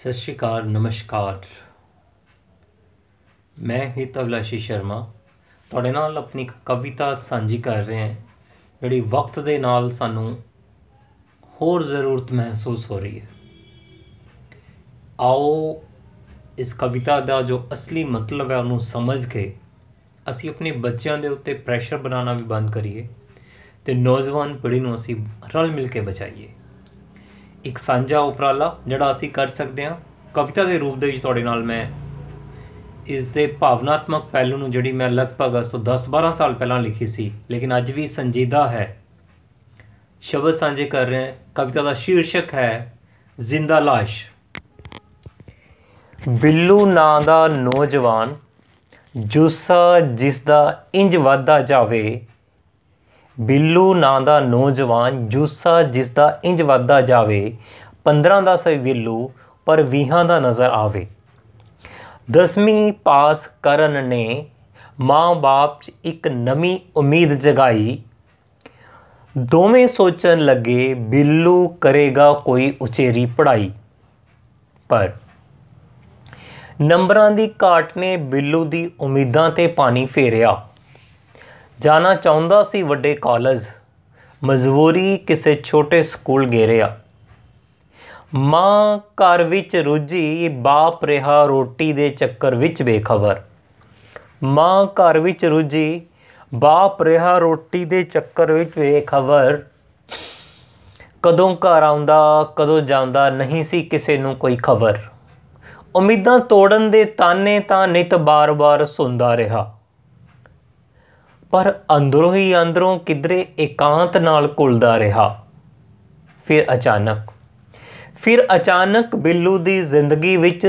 ਸਤਿ ਸ਼੍ਰੀ ਅਕਾਲ ਨਮਸਕਾਰ ਮੈਂ ਹੀ ਤਬਲਾਸ਼ੀ ਸ਼ਰਮਾ ਤੁਹਾਡੇ ਨਾਲ ਆਪਣੀ ਕਵਿਤਾ ਸਾਂਝੀ ਕਰ ਰਿਹਾ ਹਾਂ ਜਿਹੜੀ ਵਕਤ ਦੇ ਨਾਲ ਸਾਨੂੰ ਹੋਰ ਜ਼ਰੂਰਤ ਮਹਿਸੂਸ ਹੋ ਰਹੀ ਹੈ ਆਓ ਇਸ ਕਵਿਤਾ ਦਾ ਜੋ ਅਸਲੀ ਮਤਲਬ ਹੈ ਉਹਨੂੰ ਸਮਝ ਕੇ ਅਸੀਂ ਆਪਣੇ ਬੱਚਿਆਂ ਦੇ ਉੱਤੇ ਪ੍ਰੈਸ਼ਰ ਬਣਾਉਣਾ ਵੀ ਬੰਦ ਕਰੀਏ ਤੇ ਨੌਜਵਾਨ ਪੀੜ੍ਹੀ ਨੂੰ ਅਸੀਂ ਰਲ ਮਿਲ ਕੇ ਬਚਾਈਏ ਇੱਕ ਸਾਂਝਾ ਉਪਰਾਲਾ ਜਿਹੜਾ ਅਸੀਂ ਕਰ ਸਕਦੇ ਹਾਂ ਕਵਿਤਾ ਦੇ ਰੂਪ ਦੇ ਵਿੱਚ ਤੁਹਾਡੇ ਨਾਲ ਮੈਂ ਇਸ ਦੇ ਭਾਵਨਾਤਮਕ ਪਹਿਲੂ ਨੂੰ ਜਿਹੜੀ ਮੈਂ ਲਗਭਗ ਅਸ ਤੋਂ 10-12 ਸਾਲ ਪਹਿਲਾਂ ਲਿਖੀ ਸੀ ਲੇਕਿਨ ਅੱਜ ਵੀ ਸੰਜੀਦਾ ਹੈ ਸ਼ਬਦ ਸਾਂਝੇ ਕਰ ਰਹੇ ਹਾਂ ਕਵਿਤਾ ਦਾ ਸ਼ੀਰਸ਼ਕ ਹੈ ਜ਼ਿੰਦਾ লাশ ਬਿੱਲੂ ਨਾਂ ਦਾ ਨੌਜਵਾਨ ਜੁਸਾ ਜਿਸ ਦਾ ਇੰਜ ਵਾਧਾ ਜਾਵੇ ਬਿੱਲੂ ਨਾਂ ਦਾ ਨੌਜਵਾਨ ਜੂਸਾ ਜਿਸ ਦਾ ਇੰਜ ਵੱਧਦਾ ਜਾਵੇ 15 ਦਾ ਸਹੀ ਬਿੱਲੂ ਪਰ 20 ਦਾ ਨਜ਼ਰ ਆਵੇ 10ਵੀਂ ਪਾਸ ਕਰਨ ਨੇ ਮਾਂ-ਬਾਪ 'ਚ ਇੱਕ ਨਵੀਂ ਉਮੀਦ ਜਗਾਈ ਦੋਵੇਂ ਸੋਚਣ ਲੱਗੇ ਬਿੱਲੂ ਕਰੇਗਾ ਕੋਈ ਉਚੇਰੀ ਪੜ੍ਹਾਈ ਪਰ ਨੰਬਰਾਂ ਦੀ ਘਾਟ ਨੇ ਬਿੱਲੂ ਦੀ ਉਮੀਦਾਂ ਤੇ ਪਾਣੀ ਫੇਰਿਆ ਜਾਣਾ ਚਾਹੁੰਦਾ ਸੀ ਵੱਡੇ ਕਾਲਜ ਮਜਬੂਰੀ ਕਿਸੇ ਛੋਟੇ ਸਕੂਲ ਰਿਆ ਮਾਂ ਘਰ ਵਿੱਚ ਰੁੱਝੀ ਬਾਪ ਰਿਹਾ ਰੋਟੀ ਦੇ ਚੱਕਰ ਵਿੱਚ ਬੇਖਬਰ ਮਾਂ ਘਰ ਵਿੱਚ ਰੁੱਝੀ ਬਾਪ ਰਿਹਾ ਰੋਟੀ ਦੇ ਚੱਕਰ ਵਿੱਚ ਬੇਖਬਰ ਕਦੋਂ ਘਰ ਆਉਂਦਾ ਕਦੋਂ ਜਾਂਦਾ ਨਹੀਂ ਸੀ ਕਿਸੇ ਨੂੰ ਕੋਈ ਖਬਰ ਉਮੀਦਾਂ ਤੋੜਨ ਦੇ ਤਾਨੇ ਤਾਂ ਨਿਤ ਬਾਰ-ਬਾਰ ਸੁਣਦਾ ਰਿਹਾ ਪਰ ਅੰਦਰੋਂ ਹੀ ਅੰਦਰੋਂ ਕਿਧਰੇ ਇਕਾਂਤ ਨਾਲ ਕੁਲਦਾ ਰਿਹਾ ਫਿਰ ਅਚਾਨਕ ਫਿਰ ਅਚਾਨਕ ਬਿੱਲੂ ਦੀ ਜ਼ਿੰਦਗੀ ਵਿੱਚ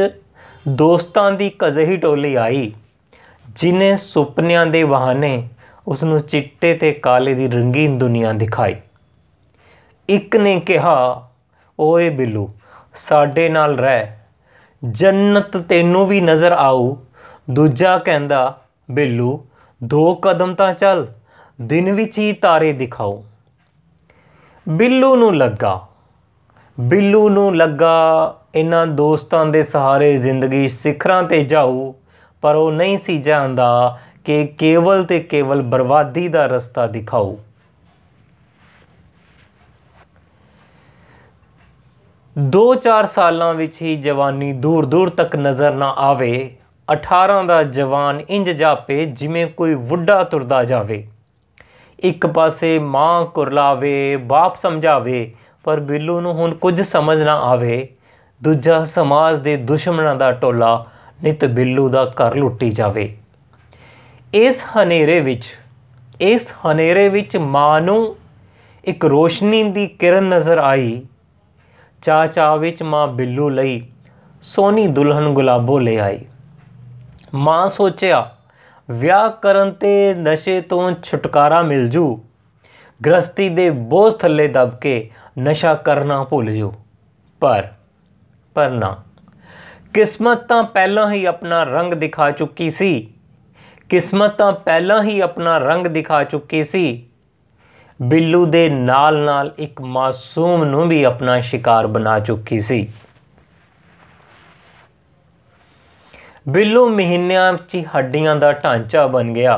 ਦੋਸਤਾਂ ਦੀ ਕਜ਼ਹੀ ਟੋਲੀ ਆਈ ਜਿਨੇ ਸੁਪਨਿਆਂ ਦੇ ਬਹਾਨੇ ਉਸ ਨੂੰ ਚਿੱਟੇ ਤੇ ਕਾਲੇ ਦੀ ਰੰਗੀਨ ਦੁਨੀਆ ਦਿਖਾਈ ਇੱਕ ਨੇ ਕਿਹਾ ਓਏ ਬਿੱਲੂ ਸਾਡੇ ਨਾਲ ਰਹਿ ਜੰਨਤ ਤੈਨੂੰ ਵੀ ਨਜ਼ਰ ਆਉ ਦੂਜਾ ਕਹਿੰਦਾ ਬਿੱਲੂ ਦੋ ਕਦਮ ਤਾਂ ਚੱਲ ਦਿਨ ਵਿੱਚ ਹੀ ਤਾਰੇ ਦਿਖਾਓ ਬਿੱਲੂ ਨੂੰ ਲੱਗਾ ਬਿੱਲੂ ਨੂੰ ਲੱਗਾ ਇਹਨਾਂ ਦੋਸਤਾਂ ਦੇ ਸਹਾਰੇ ਜ਼ਿੰਦਗੀ ਸਿਖਰਾਂ ਤੇ ਜਾਊ ਪਰ ਉਹ ਨਹੀਂ ਸੀ ਜਾਣਦਾ ਕਿ ਕੇਵਲ ਤੇ ਕੇਵਲ ਬਰਬਾਦੀ ਦਾ ਰਸਤਾ ਦਿਖਾਓ ਦੋ ਚਾਰ ਸਾਲਾਂ ਵਿੱਚ ਹੀ ਜਵਾਨੀ ਦੂਰ ਦੂਰ ਤੱਕ ਨਜ਼ਰ ਨਾ ਆਵੇ 18 ਦਾ ਜਵਾਨ ਇੰਜ ਜਾਪੇ ਜਿਵੇਂ ਕੋਈ ਵੱਡਾ ਤੁਰਦਾ ਜਾਵੇ ਇੱਕ ਪਾਸੇ ਮਾਂ ਕੁਰਲਾਵੇ ਬਾਪ ਸਮਝਾਵੇ ਪਰ ਬਿੱਲੂ ਨੂੰ ਹੁਣ ਕੁਝ ਸਮਝ ਨਾ ਆਵੇ ਦੂਜਾ ਸਮਾਜ ਦੇ ਦੁਸ਼ਮਣਾਂ ਦਾ ਟੋਲਾ ਨਿਤ ਬਿੱਲੂ ਦਾ ਘਰ ਲੁੱਟੀ ਜਾਵੇ ਇਸ ਹਨੇਰੇ ਵਿੱਚ ਇਸ ਹਨੇਰੇ ਵਿੱਚ ਮਾਂ ਨੂੰ ਇੱਕ ਰੋਸ਼ਨੀ ਦੀ ਕਿਰਨ ਨਜ਼ਰ ਆਈ ਚਾਚਾ ਵਿੱਚ ਮਾਂ ਬਿੱਲੂ ਲਈ ਸੋਨੀ ਦੁਲਹਨ ਗੁਲਾਬੋ ਲੈ ਆਈ ਮਾਂ ਸੋਚਿਆ ਵਿਆਹ ਕਰਨ ਤੇ ਨਸ਼ੇ ਤੋਂ ਛੁਟਕਾਰਾ ਮਿਲ ਜੂ ਗ੍ਰਸਤੀ ਦੇ ਬੋਝ ਥੱਲੇ ਦਬ ਕੇ ਨਸ਼ਾ ਕਰਨਾ ਭੁੱਲ ਜੂ ਪਰ ਪਰ ਨਾ ਕਿਸਮਤ ਤਾਂ ਪਹਿਲਾਂ ਹੀ ਆਪਣਾ ਰੰਗ ਦਿਖਾ ਚੁੱਕੀ ਸੀ ਕਿਸਮਤ ਤਾਂ ਪਹਿਲਾਂ ਹੀ ਆਪਣਾ ਰੰਗ ਦਿਖਾ ਚੁੱਕੀ ਸੀ ਬਿੱਲੂ ਦੇ ਨਾਲ ਨਾਲ ਇੱਕ ਮਾਸੂਮ ਨੂੰ ਵੀ ਆਪਣਾ ਸ਼ਿਕਾਰ ਬਣਾ ਚੁੱਕੀ ਸੀ ਬਿੱਲੂ ਮਹੀਨਿਆਂ 'ਚ ਹੱਡੀਆਂ ਦਾ ਢਾਂਚਾ ਬਣ ਗਿਆ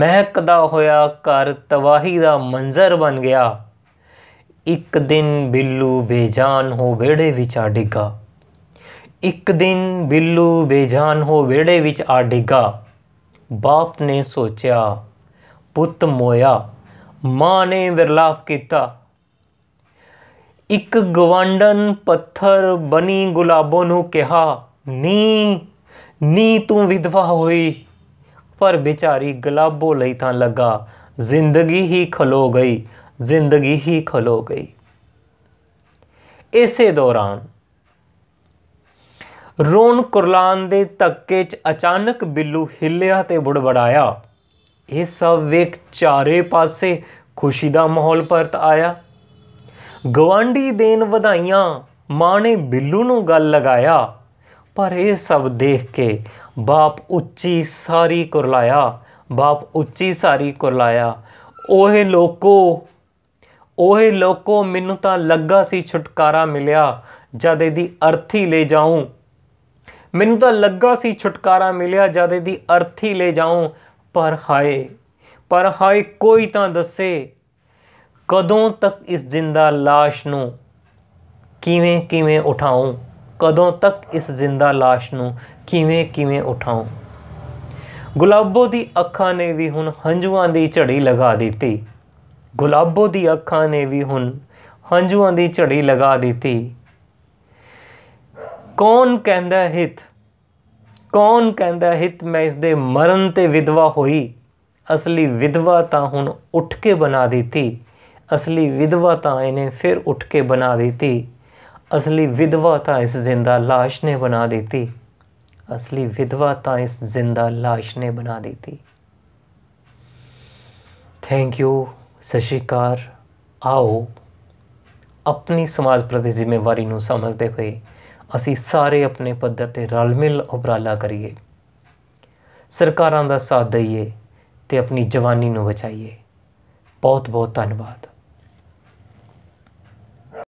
ਮਹਿਕਦਾ ਹੋਇਆ ਘਰ ਤਵਾਹੀ ਦਾ ਮੰਜ਼ਰ ਬਣ ਗਿਆ ਇੱਕ ਦਿਨ ਬਿੱਲੂ ਬੇਜਾਨ ਹੋ ਵੇੜੇ ਵਿੱਚ ਆ ਡਿੱਗਾ ਇੱਕ ਦਿਨ ਬਿੱਲੂ ਬੇਜਾਨ ਹੋ ਵੇੜੇ ਵਿੱਚ ਆ ਡਿੱਗਾ ਬਾਪ ਨੇ ਸੋਚਿਆ ਪੁੱਤ ਮੋਇਆ ਮਾਂ ਨੇ ਵਿਰਲਾਪ ਕੀਤਾ ਇੱਕ ਗਵੰਡਨ ਪੱਥਰ ਬਣੀ ਗੁਲਾਬੋ ਨੂੰ ਕਿਹਾ ਨੀ ਨੀ ਤੂੰ ਵਿਧਵਾ ਹੋਈ ਪਰ ਵਿਚਾਰੀ ਗਲਾਬੋ ਲਈ ਤਾਂ ਲੱਗਾ ਜ਼ਿੰਦਗੀ ਹੀ ਖਲੋ ਗਈ ਜ਼ਿੰਦਗੀ ਹੀ ਖਲੋ ਗਈ ਇਸੇ ਦੌਰਾਨ ਰੋਣ ਕੁਰਲਾਨ ਦੇ ਧੱਕੇ 'ਚ ਅਚਾਨਕ ਬਿੱਲੂ ਹਿੱਲਿਆ ਤੇ ਬੁੜਬੜਾਇਆ ਇਹ ਸਭ ਵੇਖ ਚਾਰੇ ਪਾਸੇ ਖੁਸ਼ੀ ਦਾ ਮਾਹੌਲ ਪਰਤ ਆਇਆ ਗਵਾਂਢੀ ਦੇਣ ਵਧਾਈਆਂ ਮਾਂ ਨੇ ਬਿੱਲੂ ਨੂੰ ਗੱਲ ਲਗਾਇਆ ਪਰ ਇਹ ਸਭ ਦੇਖ ਕੇ ਬਾਪ ਉੱਚੀ ਸਾਰੀ ਕੁਰਲਾਇਆ ਬਾਪ ਉੱਚੀ ਸਾਰੀ ਕੁਰਲਾਇਆ ਉਹ ਲੋਕੋ ਉਹ ਲੋਕੋ ਮੈਨੂੰ ਤਾਂ ਲੱਗਾ ਸੀ ਛੁਟਕਾਰਾ ਮਿਲਿਆ ਜਦ ਇਹਦੀ ਅਰਥੀ ਲੈ ਜਾਉਂ ਮੈਨੂੰ ਤਾਂ ਲੱਗਾ ਸੀ ਛੁਟਕਾਰਾ ਮਿਲਿਆ ਜਦ ਇਹਦੀ ਅਰਥੀ ਲੈ ਜਾਉਂ ਪਰ ਹਾਏ ਪਰ ਹਾਏ ਕੋਈ ਤਾਂ ਦੱਸੇ ਕਦੋਂ ਤੱਕ ਇਸ ਜ਼ਿੰਦਾ লাশ ਨੂੰ ਕਿਵੇਂ ਕਿਵੇਂ ਉਠਾਉਂ ਕਦੋਂ ਤੱਕ ਇਸ ਜ਼ਿੰਦਾ লাশ ਨੂੰ ਕਿਵੇਂ ਕਿਵੇਂ ਉਠਾਉਂ ਗੁਲਾਬੋ ਦੀ ਅੱਖਾਂ ਨੇ ਵੀ ਹੁਣ ਹੰਝੂਆਂ ਦੀ ਝੜੀ ਲਗਾ ਦਿੱਤੀ ਗੁਲਾਬੋ ਦੀ ਅੱਖਾਂ ਨੇ ਵੀ ਹੁਣ ਹੰਝੂਆਂ ਦੀ ਝੜੀ ਲਗਾ ਦਿੱਤੀ ਕੌਣ ਕਹਿੰਦਾ ਹਿਤ ਕੌਣ ਕਹਿੰਦਾ ਹਿਤ ਮੈਂ ਇਸ ਦੇ ਮਰਨ ਤੇ ਵਿਧਵਾ ਹੋਈ ਅਸਲੀ ਵਿਧਵਾ ਤਾਂ ਹੁਣ ਉੱਠ ਕੇ ਬਣਾ ਦਿੱਤੀ ਅਸਲੀ ਵਿਧਵਾ ਤਾਂ ਇਹਨੇ ਫਿਰ ਉੱਠ ਕੇ ਬਣਾ ਦਿੱਤੀ ਅਸਲੀ ਵਿਧਵਾ ਤਾਂ ਇਸ ਜ਼ਿੰਦਾ लाश ਨੇ ਬਣਾ ਦਿੱਤੀ ਅਸਲੀ ਵਿਧਵਾ ਤਾਂ ਇਸ ਜ਼ਿੰਦਾ लाश ਨੇ ਬਣਾ ਦਿੱਤੀ ਥੈਂਕ ਯੂ ਸਸ਼ਿਕਾਰ ਆਓ ਆਪਣੀ ਸਮਾਜ ਪ੍ਰਤੀ ਜ਼ਿੰਮੇਵਾਰੀ ਨੂੰ ਸਮਝਦੇ ਹੋਏ ਅਸੀਂ ਸਾਰੇ ਆਪਣੇ ਪੱਧਰ ਤੇ ਰਲ ਮਿਲ ਉਪਰਾਲਾ ਕਰੀਏ ਸਰਕਾਰਾਂ ਦਾ ਸਾਥ ਦਈਏ ਤੇ ਆਪਣੀ ਜਵਾਨੀ ਨੂੰ ਬਚਾਈਏ ਬਹੁਤ ਬਹੁਤ ਧੰਨਵਾਦ